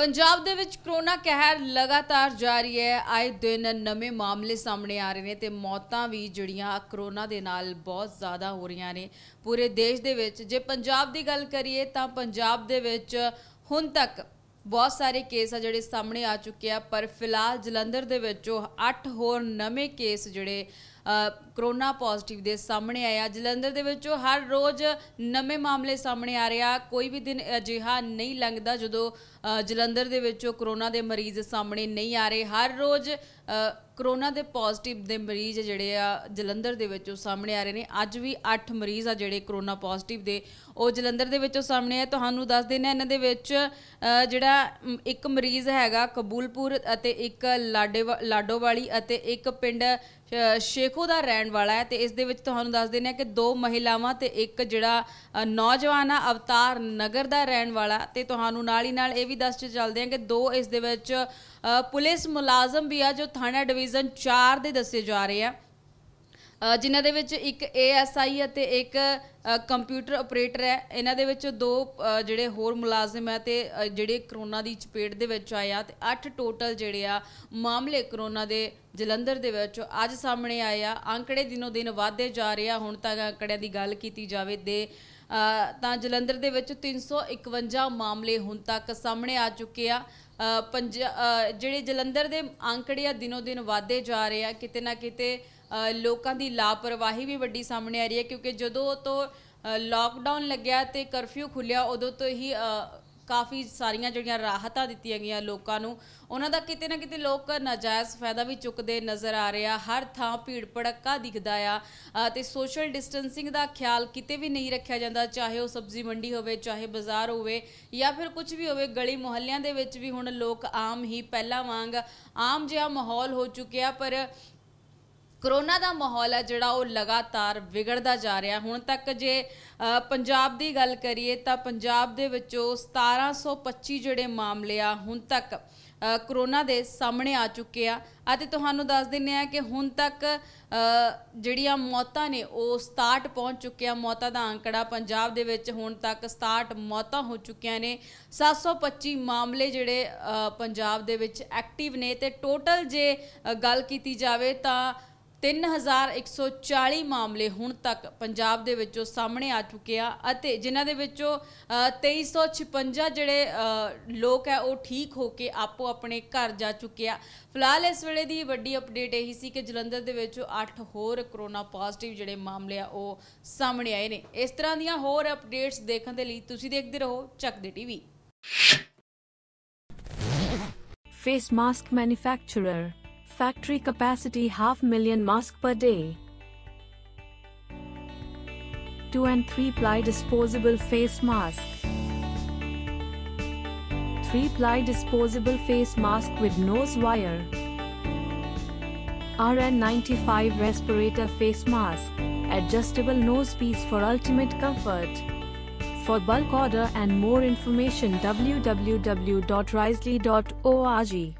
ਪੰਜਾਬ ਦੇ ਵਿੱਚ ਕਰੋਨਾ ਕਹਿਰ ਲਗਾਤਾਰ ਜਾਰੀ ਹੈ ਆਏ ਦਿਨ ਨਵੇਂ ਮਾਮਲੇ ਸਾਹਮਣੇ ਆ ਰਹੇ ਨੇ ਤੇ ਮੌਤਾਂ ਵੀ ਜਿਹੜੀਆਂ ਕਰੋਨਾ ਦੇ ਨਾਲ ਬਹੁਤ ਜ਼ਿਆਦਾ ਹੋ ਰਹੀਆਂ ਨੇ ਪੂਰੇ ਦੇਸ਼ ਦੇ ਵਿੱਚ ਜੇ ਪੰਜਾਬ ਦੀ ਗੱਲ ਕਰੀਏ ਤਾਂ ਪੰਜਾਬ ਦੇ ਵਿੱਚ ਹੁਣ ਤੱਕ ਬਹੁਤ ਸਾਰੇ ਕੇਸ ਆ ਜਿਹੜੇ ਸਾਹਮਣੇ ਆ ਚੁੱਕੇ ਆ ਪਰ ਫਿਲਹਾਲ ਜਲੰਧਰ ਦੇ ਵਿੱਚੋਂ 8 ਹੋਰ ਨਵੇਂ ਕੇਸ ਜਿਹੜੇ ਕਰੋਨਾ ਪੋਜ਼ਿਟਿਵ ਦੇ ਸਾਹਮਣੇ ਆਇਆ ਜਲੰਧਰ ਦੇ ਵਿੱਚੋਂ ਹਰ ਰੋਜ਼ ਨਵੇਂ ਮਾਮਲੇ ਸਾਹਮਣੇ ਆ ਰਿਹਾ ਕੋਈ ਵੀ ਦਿਨ ਅਜਿਹਾ ਨਹੀਂ ਲੰਘਦਾ ਜਦੋਂ ਜਲੰਧਰ ਦੇ ਵਿੱਚੋਂ ਕਰੋਨਾ ਦੇ ਮਰੀਜ਼ ਸਾਹਮਣੇ ਨਹੀਂ ਆ ਰਹੇ ਹਰ ਰੋਜ਼ ਕਰੋਨਾ ਦੇ ਪੋਜ਼ਿਟਿਵ ਦੇ ਮਰੀਜ਼ ਜਿਹੜੇ ਆ ਜਲੰਧਰ ਦੇ ਵਿੱਚੋਂ ਸਾਹਮਣੇ ਆ ਰਹੇ ਨੇ ਅੱਜ ਵੀ 8 ਮਰੀਜ਼ ਆ ਜਿਹੜੇ ਕਰੋਨਾ ਪੋਜ਼ਿਟਿਵ ਦੇ ਉਹ ਜਲੰਧਰ ਦੇ ਵਿੱਚੋਂ ਸਾਹਮਣੇ ਆ ਤੁਹਾਨੂੰ ਦੱਸ ਦਿੰਨੇ ਇਹਨਾਂ ਦੇ ਵਿੱਚ ਜਿਹੜਾ ਇੱਕ ਮਰੀਜ਼ ਹੈਗਾ ਕਬੂਲਪੁਰ ਅਤੇ ਇੱਕ ਲਾਡੋਵਾਲੀ ਅਤੇ ਇੱਕ ਪਿੰਡ ਸ਼ੇਖੋ ਦਾ ਰਹਿਣ ਵਾਲਾ ਹੈ ਤੇ ਇਸ ਦੇ ਵਿੱਚ ਤੁਹਾਨੂੰ ਦੱਸ ਦਿੰਨੇ ਆ ਕਿ ਦੋ ਮਹਿਲਾਵਾਂ ਤੇ ਇੱਕ ਜਿਹੜਾ ਨੌਜਵਾਨ ਆ ਅਵਤਾਰ ਨਗਰ ਦਾ ਰਹਿਣ ਵਾਲਾ ਤੇ ਤੁਹਾਨੂੰ ਨਾਲ ਹੀ ਨਾਲ ਇਹ ਵੀ ਦੱਸ ਚੱਲਦੇ ਆ ਕਿ ਦੋ ਇਸ ਦੇ ਵਿੱਚ ਪੁਲਿਸ ਮੁਲਾਜ਼ਮ ਵੀ ਆ ਜੋ ਥਾਣਾ ਡਿਵੀਜ਼ਨ 4 ਦੇ ਦੱਸੇ ਜਾ ਰਹੇ ਆ ਜਿਨ੍ਹਾਂ ਦੇ ਵਿੱਚ ਇੱਕ ਏਐਸਆਈ ਅਤੇ ਇੱਕ ਕੰਪਿਊਟਰ ਆਪਰੇਟਰ ਹੈ ਇਹਨਾਂ ਦੇ ਵਿੱਚ ਦੋ ਜਿਹੜੇ ਹੋਰ ਮੁਲਾਜ਼ਮ ਹੈ ਤੇ ਜਿਹੜੇ ਕਰੋਨਾ ਦੀ ਚਪੇਟ ਦੇ ਵਿੱਚ ਆਏ ਆ ਤੇ 8 ਟੋਟਲ ਜਿਹੜੇ ਆ ਮਾਮਲੇ ਕਰੋਨਾ ਦੇ ਜਲੰਧਰ ਦੇ ਵਿੱਚ ਅੱਜ ਸਾਹਮਣੇ ਆਏ ਆ ਅੰਕੜੇ ਦਿਨੋ ਦਿਨ ਵਧਦੇ ਜਾ ਰਹੇ ਆ ਹੁਣ ਤੱਕ ਅੰਕੜਿਆਂ ਦੀ ਗੱਲ ਕੀਤੀ ਜਾਵੇ ਤੇ ਤਾਂ ਜਲੰਧਰ ਦੇ ਵਿੱਚ 351 ਮਾਮਲੇ ਹੁਣ ਤੱਕ ਸਾਹਮਣੇ ਆ ਚੁੱਕੇ ਆ ਜਿਹੜੇ ਜਲੰਧਰ ਦੇ ਅੰਕੜੇ ਆ ਦਿਨੋ ਦਿਨ ਵਧਦੇ ਜਾ ਰਹੇ ਆ ਕਿਤੇ ਨਾ ਕਿਤੇ ਲੋਕਾਂ ਦੀ ਲਾਪਰਵਾਹੀ ਵੀ ਵੱਡੀ ਸਾਹਮਣੇ ਆ ਰਹੀ ਹੈ ਕਿਉਂਕਿ ਜਦੋਂ ਤੋਂ ਲਾਕਡਾਊਨ ਲੱਗਿਆ ਤੇ ਕਰਫਿਊ ਖੁੱਲਿਆ ਉਦੋਂ ਤੋਂ ਹੀ ਕਾਫੀ ਸਾਰੀਆਂ ਜਿਹੜੀਆਂ ਰਾਹਤਾਂ ਦਿੱਤੀਆਂ ਗਈਆਂ ਲੋਕਾਂ ਨੂੰ ਉਹਨਾਂ ਦਾ ਕਿਤੇ ਨਾ ਕਿਤੇ ਲੋਕ ਨਾਜਾਇਜ਼ ਫਾਇਦਾ ਵੀ ਚੁੱਕਦੇ ਨਜ਼ਰ ਆ ਰਿਹਾ ਹਰ ਥਾਂ ਭੀੜ ਭੜੱਕਾ ਦਿਖਦਾ ਆ ਤੇ ਸੋਸ਼ਲ ਡਿਸਟੈਂਸਿੰਗ ਦਾ ਖਿਆਲ ਕਿਤੇ ਵੀ ਨਹੀਂ ਰੱਖਿਆ ਜਾਂਦਾ ਚਾਹੇ ਉਹ ਸਬਜ਼ੀ ਮੰਡੀ ਹੋਵੇ ਚਾਹੇ ਬਾਜ਼ਾਰ ਹੋਵੇ ਜਾਂ ਫਿਰ ਕੁਝ ਵੀ ਹੋਵੇ ਗਲੀ ਮੁਹੱਲਿਆਂ ਦੇ ਵਿੱਚ ਵੀ ਹੁਣ ਲੋਕ ਆਮ ਹੀ ਪਹਿਲਾਂ ਵਾਂਗ ਆਮ ਜਿਹਾ ਮਾਹੌਲ ਹੋ ਚੁੱਕਿਆ ਪਰ ਕਰੋਨਾ ਦਾ ਮਾਹੌਲ ਹੈ ਜਿਹੜਾ ਉਹ ਲਗਾਤਾਰ ਵਿਗੜਦਾ ਜਾ ਰਿਹਾ ਹੁਣ ਤੱਕ ਜੇ ਪੰਜਾਬ ਦੀ ਗੱਲ ਕਰੀਏ ਤਾਂ ਪੰਜਾਬ ਦੇ ਵਿੱਚੋਂ 1725 ਜਿਹੜੇ ਮਾਮਲੇ ਆ ਹੁਣ ਤੱਕ ਕਰੋਨਾ ਦੇ ਸਾਹਮਣੇ ਆ ਚੁੱਕੇ ਆ ਅਤੇ ਤੁਹਾਨੂੰ ਦੱਸ ਦਿੰਨੇ ਆ ਕਿ ਹੁਣ ਤੱਕ ਜਿਹੜੀਆਂ ਮੌਤਾਂ ਨੇ ਉਹ 67 ਪਹੁੰਚ ਚੁੱਕਿਆ ਮੌਤਾਂ ਦਾ ਅੰਕੜਾ ਪੰਜਾਬ ਦੇ ਵਿੱਚ ਹੁਣ ਤੱਕ 67 ਮੌਤਾਂ ਹੋ ਚੁੱਕੀਆਂ ਨੇ 725 ਮਾਮਲੇ ਜਿਹੜੇ ਪੰਜਾਬ ਦੇ ਵਿੱਚ ਐਕਟਿਵ ਨੇ ਤੇ ਟੋਟਲ ਜੇ ਗੱਲ ਕੀਤੀ ਜਾਵੇ ਤਾਂ 3140 ਮਾਮਲੇ ਹੁਣ ਤੱਕ ਪੰਜਾਬ ਦੇ ਵਿੱਚੋਂ ਸਾਹਮਣੇ ਆ ਚੁੱਕੇ ਆ ਅਤੇ ਜਿਨ੍ਹਾਂ ਦੇ ਵਿੱਚੋਂ 2356 ਜਿਹੜੇ ਲੋਕ ਹੈ ਉਹ ਠੀਕ ਹੋ ਕੇ ਆਪੋ ਆਪਣੇ ਘਰ ਜਾ ਚੁੱਕੇ ਆ ਫਿਲਹਾਲ ਇਸ ਵੇਲੇ ਦੀ ਵੱਡੀ ਅਪਡੇਟ ਇਹੀ ਸੀ ਕਿ ਜਲੰਧਰ ਦੇ ਵਿੱਚ 8 ਹੋਰ ਕਰੋਨਾ ਪੋਜ਼ਿਟਿਵ ਜਿਹੜੇ ਮਾਮਲੇ ਆ ਉਹ ਸਾਹਮਣੇ ਆਏ ਨੇ ਇਸ ਤਰ੍ਹਾਂ ਦੀਆਂ ਹੋਰ ਅਪਡੇਟਸ ਦੇਖਣ ਦੇ ਲਈ ਤੁਸੀਂ ਦੇਖਦੇ ਰਹੋ Chak De TV face mask manufacturer factory capacity half million mask per day. 2 and 3 ply disposable face mask. 3 ply disposable face mask with nose wire. RN95 respirator face mask. Adjustable nose piece for ultimate comfort. For bulk order and more information www.risley.org